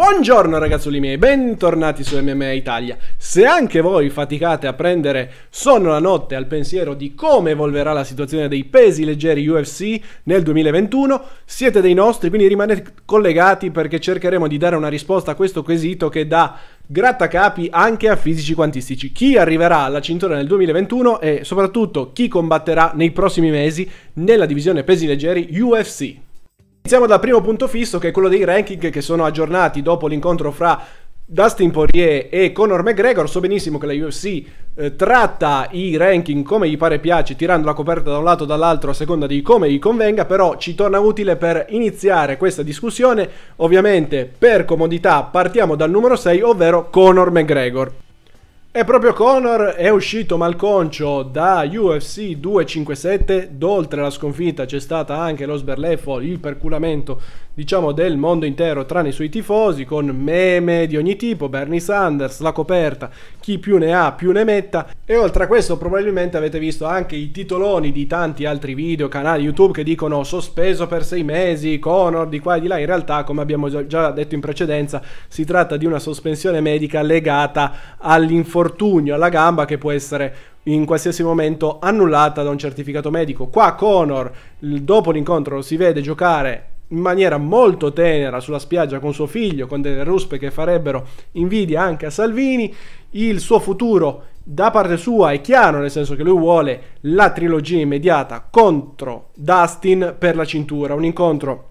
Buongiorno ragazzoli miei, bentornati su MMA Italia. Se anche voi faticate a prendere sonno la notte al pensiero di come evolverà la situazione dei pesi leggeri UFC nel 2021, siete dei nostri, quindi rimanete collegati perché cercheremo di dare una risposta a questo quesito che dà grattacapi anche a fisici quantistici. Chi arriverà alla cintura nel 2021 e soprattutto chi combatterà nei prossimi mesi nella divisione pesi leggeri UFC. Iniziamo dal primo punto fisso che è quello dei ranking che sono aggiornati dopo l'incontro fra Dustin Poirier e Conor McGregor. So benissimo che la UFC eh, tratta i ranking come gli pare piace, tirando la coperta da un lato o dall'altro a seconda di come gli convenga, però ci torna utile per iniziare questa discussione. Ovviamente, per comodità, partiamo dal numero 6, ovvero Conor McGregor. E proprio Conor è uscito malconcio da UFC 257, oltre alla sconfitta c'è stata anche lo sberleffo, il perculamento diciamo del mondo intero tranne i suoi tifosi con meme di ogni tipo, Bernie Sanders, la coperta, chi più ne ha più ne metta e oltre a questo probabilmente avete visto anche i titoloni di tanti altri video, canali YouTube che dicono sospeso per sei mesi, Conor di qua e di là, in realtà come abbiamo già detto in precedenza si tratta di una sospensione medica legata all'informazione infortunio alla gamba che può essere in qualsiasi momento annullata da un certificato medico. Qua Conor, dopo l'incontro, si vede giocare in maniera molto tenera sulla spiaggia con suo figlio, con delle ruspe che farebbero invidia anche a Salvini. Il suo futuro da parte sua è chiaro, nel senso che lui vuole la trilogia immediata contro Dustin per la cintura, un incontro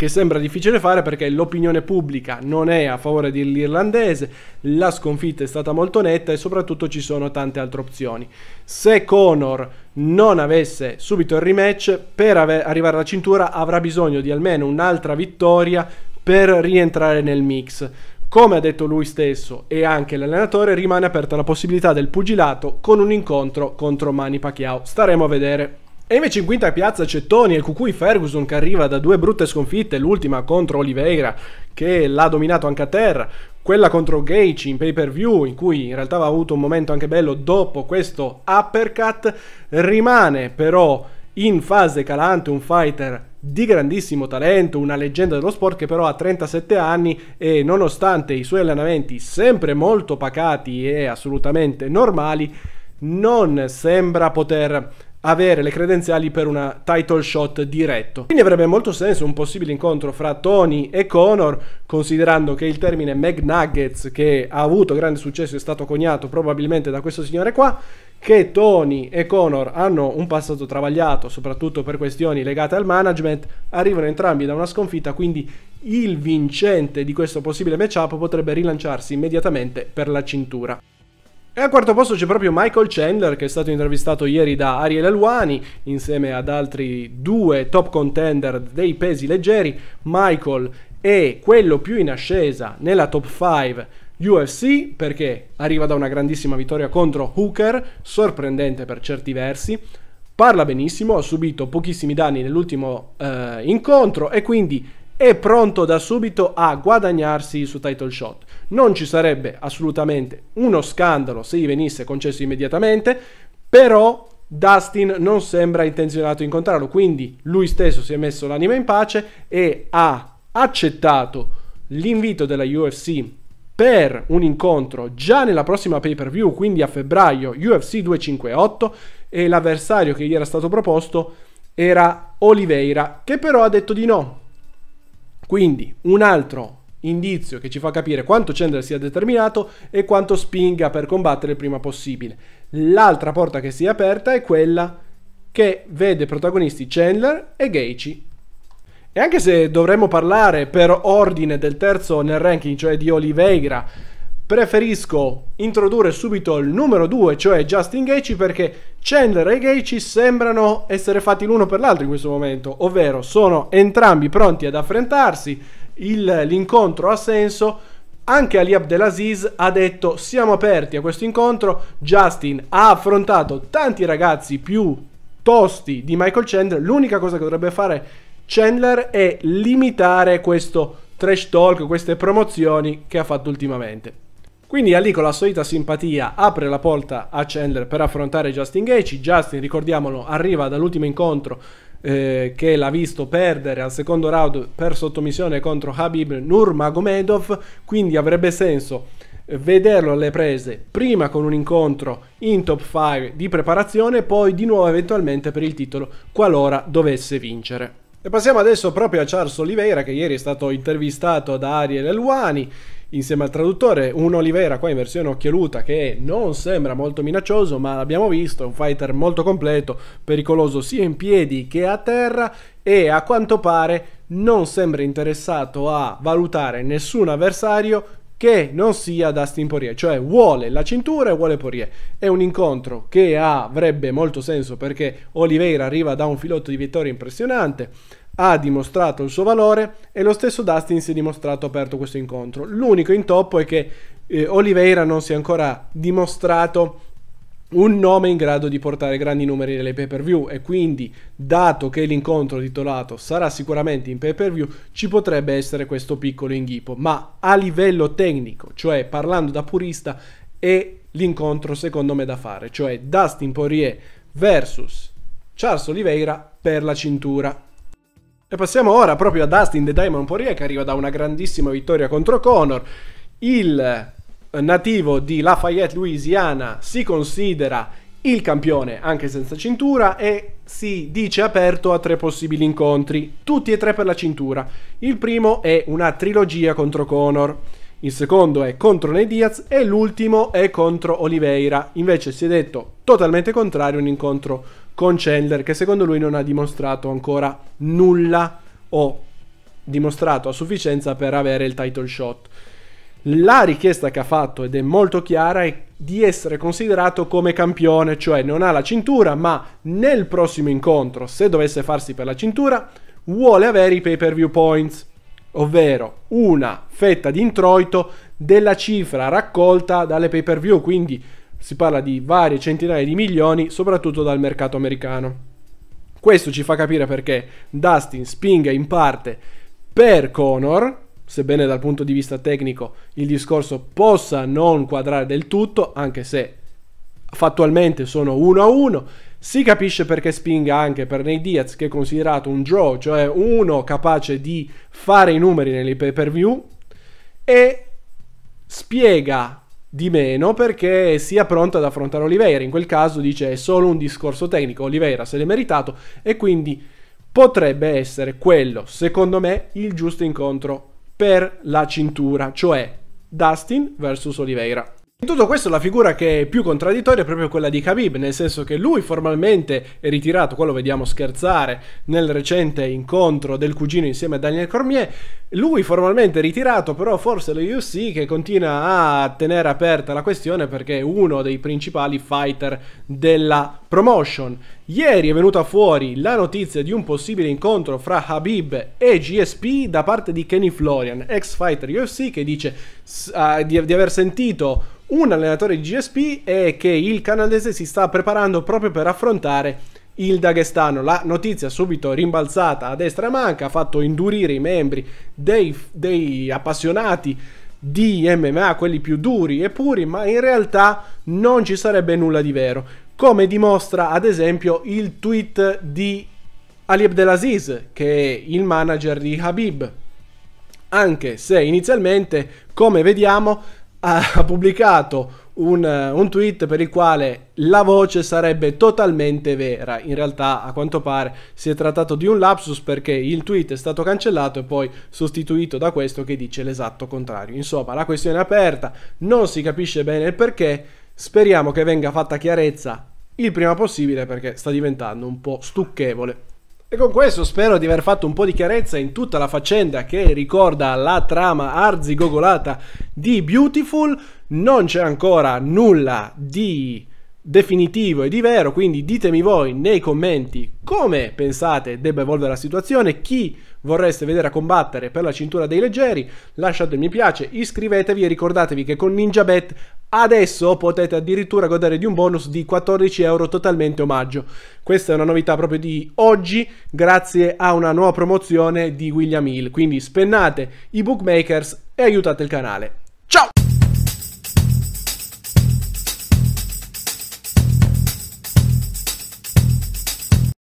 che sembra difficile fare perché l'opinione pubblica non è a favore dell'irlandese, la sconfitta è stata molto netta e soprattutto ci sono tante altre opzioni. Se Conor non avesse subito il rematch, per ave- arrivare alla cintura avrà bisogno di almeno un'altra vittoria per rientrare nel mix. Come ha detto lui stesso e anche l'allenatore, rimane aperta la possibilità del pugilato con un incontro contro Mani Pacquiao. Staremo a vedere. E invece in quinta piazza c'è Tony e Cucui Ferguson che arriva da due brutte sconfitte, l'ultima contro Oliveira che l'ha dominato anche a terra, quella contro Gage in pay per view in cui in realtà aveva avuto un momento anche bello dopo questo uppercut, rimane però in fase calante un fighter di grandissimo talento, una leggenda dello sport che però ha 37 anni e nonostante i suoi allenamenti sempre molto pacati e assolutamente normali, non sembra poter avere le credenziali per una title shot diretto. Quindi avrebbe molto senso un possibile incontro fra Tony e Conor, considerando che il termine McNuggets, che ha avuto grande successo, è stato coniato probabilmente da questo signore qua, che Tony e Conor hanno un passato travagliato, soprattutto per questioni legate al management, arrivano entrambi da una sconfitta, quindi il vincente di questo possibile matchup potrebbe rilanciarsi immediatamente per la cintura. E al quarto posto c'è proprio Michael Chandler che è stato intervistato ieri da Ariel Aluani insieme ad altri due top contender dei pesi leggeri. Michael è quello più in ascesa nella top 5 UFC perché arriva da una grandissima vittoria contro Hooker, sorprendente per certi versi. Parla benissimo, ha subito pochissimi danni nell'ultimo eh, incontro e quindi è pronto da subito a guadagnarsi il suo title shot. Non ci sarebbe assolutamente uno scandalo se gli venisse concesso immediatamente, però Dustin non sembra intenzionato a incontrarlo, quindi lui stesso si è messo l'anima in pace e ha accettato l'invito della UFC per un incontro già nella prossima pay per view, quindi a febbraio, UFC 258 e l'avversario che gli era stato proposto era Oliveira, che però ha detto di no. Quindi un altro indizio che ci fa capire quanto Chandler sia determinato e quanto spinga per combattere il prima possibile. L'altra porta che si è aperta è quella che vede protagonisti Chandler e Geici. E anche se dovremmo parlare per ordine del terzo nel ranking, cioè di Oliveira, preferisco introdurre subito il numero 2, cioè Justin Gaethje, perché Chandler e Gaethje sembrano essere fatti l'uno per l'altro in questo momento, ovvero sono entrambi pronti ad affrontarsi, il, l'incontro ha senso, anche Ali Abdelaziz ha detto siamo aperti a questo incontro, Justin ha affrontato tanti ragazzi più tosti di Michael Chandler, l'unica cosa che dovrebbe fare Chandler è limitare questo trash talk, queste promozioni che ha fatto ultimamente. Quindi Ali con la solita simpatia apre la porta a Chandler per affrontare Justin Gaethje. Justin, ricordiamolo, arriva dall'ultimo incontro eh, che l'ha visto perdere al secondo round per sottomissione contro Habib Nurmagomedov, quindi avrebbe senso eh, vederlo alle prese prima con un incontro in top 5 di preparazione, poi di nuovo eventualmente per il titolo qualora dovesse vincere. E passiamo adesso proprio a Charles Oliveira che ieri è stato intervistato da Ariel Eluani insieme al traduttore, un Olivera qua in versione occhialuta che non sembra molto minaccioso, ma l'abbiamo visto, è un fighter molto completo, pericoloso sia in piedi che a terra e a quanto pare non sembra interessato a valutare nessun avversario che non sia Dustin Poirier, cioè vuole la cintura e vuole Poirier. È un incontro che avrebbe molto senso perché Oliveira arriva da un filotto di vittoria impressionante, ha dimostrato il suo valore e lo stesso Dustin si è dimostrato aperto a questo incontro. L'unico intoppo è che eh, Oliveira non si è ancora dimostrato un nome in grado di portare grandi numeri nelle pay per view e quindi dato che l'incontro titolato sarà sicuramente in pay per view ci potrebbe essere questo piccolo inghippo ma a livello tecnico cioè parlando da purista è l'incontro secondo me da fare cioè Dustin Poirier versus Charles Oliveira per la cintura e passiamo ora proprio a Dustin The Diamond Poirier che arriva da una grandissima vittoria contro Conor. Il eh, nativo di Lafayette, Louisiana, si considera il campione anche senza cintura e si dice aperto a tre possibili incontri, tutti e tre per la cintura. Il primo è una trilogia contro Conor. Il secondo è contro Ney Diaz e l'ultimo è contro Oliveira. Invece si è detto totalmente contrario un incontro con Chandler che secondo lui non ha dimostrato ancora nulla o dimostrato a sufficienza per avere il title shot. La richiesta che ha fatto, ed è molto chiara, è di essere considerato come campione, cioè non ha la cintura, ma nel prossimo incontro, se dovesse farsi per la cintura, vuole avere i pay per view points, ovvero una fetta di introito della cifra raccolta dalle pay per view, quindi si parla di varie centinaia di milioni, soprattutto dal mercato americano. Questo ci fa capire perché Dustin spinga in parte per Conor, sebbene dal punto di vista tecnico il discorso possa non quadrare del tutto, anche se fattualmente sono uno a uno, si capisce perché spinga anche per Ney Diaz che è considerato un draw, cioè uno capace di fare i numeri nelle pay per view e spiega di meno perché sia pronta ad affrontare Oliveira. In quel caso dice è solo un discorso tecnico, Oliveira se l'è meritato e quindi potrebbe essere quello, secondo me, il giusto incontro per la cintura, cioè Dustin vs Oliveira. In tutto questo la figura che è più contraddittoria è proprio quella di Khabib, nel senso che lui formalmente è ritirato, qua lo vediamo scherzare nel recente incontro del cugino insieme a Daniel Cormier, lui formalmente è ritirato, però forse lo UFC che continua a tenere aperta la questione perché è uno dei principali fighter della Promotion. Ieri è venuta fuori la notizia di un possibile incontro fra Habib e GSP da parte di Kenny Florian, ex fighter UFC, che dice uh, di, di aver sentito un allenatore di GSP e che il canadese si sta preparando proprio per affrontare il Daghestano. La notizia subito rimbalzata a destra e manca ha fatto indurire i membri dei, dei appassionati di MMA, quelli più duri e puri, ma in realtà non ci sarebbe nulla di vero come dimostra ad esempio il tweet di Ali Abdelaziz, che è il manager di Habib. Anche se inizialmente, come vediamo, ha pubblicato un, un, tweet per il quale la voce sarebbe totalmente vera. In realtà, a quanto pare, si è trattato di un lapsus perché il tweet è stato cancellato e poi sostituito da questo che dice l'esatto contrario. Insomma, la questione è aperta, non si capisce bene il perché. Speriamo che venga fatta chiarezza il prima possibile perché sta diventando un po' stucchevole. E con questo spero di aver fatto un po' di chiarezza in tutta la faccenda che ricorda la trama arzigogolata di Beautiful. Non c'è ancora nulla di definitivo e di vero, quindi ditemi voi nei commenti come pensate debba evolvere la situazione, chi vorreste vedere a combattere per la cintura dei leggeri, lasciate un mi piace, iscrivetevi e ricordatevi che con NinjaBet Adesso potete addirittura godere di un bonus di 14 euro totalmente omaggio. Questa è una novità proprio di oggi, grazie a una nuova promozione di William Hill. Quindi spennate i bookmakers e aiutate il canale.